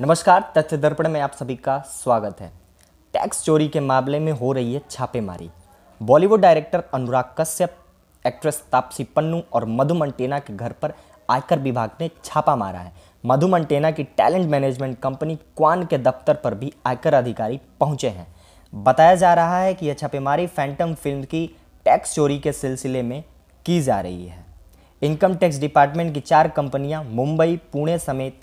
नमस्कार तथ्य दर्पण में आप सभी का स्वागत है टैक्स चोरी के मामले में हो रही है छापेमारी बॉलीवुड डायरेक्टर अनुराग कश्यप एक्ट्रेस तापसी पन्नू और मधु मंटेना के घर पर आयकर विभाग ने छापा मारा है मधु मंटेना की टैलेंट मैनेजमेंट कंपनी क्वान के दफ्तर पर भी आयकर अधिकारी पहुंचे हैं बताया जा रहा है कि यह छापेमारी फैंटम फिल्म की टैक्स चोरी के सिलसिले में की जा रही है इनकम टैक्स डिपार्टमेंट की चार कंपनियां मुंबई पुणे समेत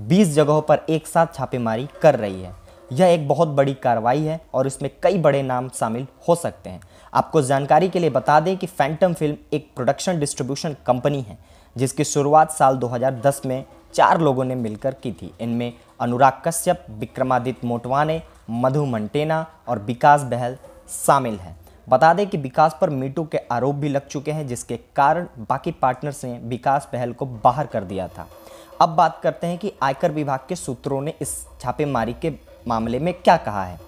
20 जगहों पर एक साथ छापेमारी कर रही है यह एक बहुत बड़ी कार्रवाई है और इसमें कई बड़े नाम शामिल हो सकते हैं आपको जानकारी के लिए बता दें कि फैंटम फिल्म एक प्रोडक्शन डिस्ट्रीब्यूशन कंपनी है जिसकी शुरुआत साल 2010 में चार लोगों ने मिलकर की थी इनमें अनुराग कश्यप विक्रमादित्य मोटवाने मधु मंटेना और विकास बहल शामिल हैं बता दें कि विकास पर मीटू के आरोप भी लग चुके हैं जिसके कारण बाकी पार्टनर्स ने विकास बहल को बाहर कर दिया था अब बात करते हैं कि आयकर विभाग के सूत्रों ने इस छापेमारी के मामले में क्या कहा है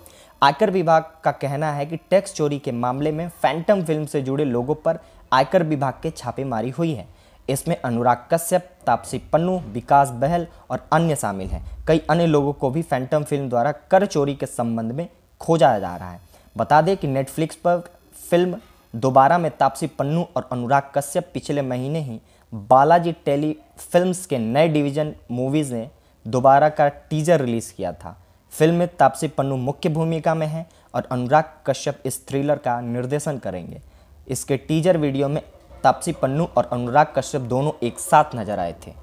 आयकर विभाग का कहना है कि टैक्स चोरी के मामले में फैंटम फिल्म से जुड़े लोगों पर आयकर विभाग के छापेमारी हुई है इसमें अनुराग कश्यप तापसी पन्नू विकास बहल और अन्य शामिल हैं कई अन्य लोगों को भी फैंटम फिल्म द्वारा कर चोरी के संबंध में खोजा जा रहा है बता दें कि नेटफ्लिक्स पर फिल्म दोबारा में तापसी पन्नू और अनुराग कश्यप पिछले महीने ही बालाजी टेली फिल्म्स के नए डिवीजन मूवीज़ ने दोबारा का टीजर रिलीज़ किया था फिल्म में तापसी पन्नू मुख्य भूमिका में हैं और अनुराग कश्यप इस थ्रिलर का निर्देशन करेंगे इसके टीजर वीडियो में तापसी पन्नू और अनुराग कश्यप दोनों एक साथ नजर आए थे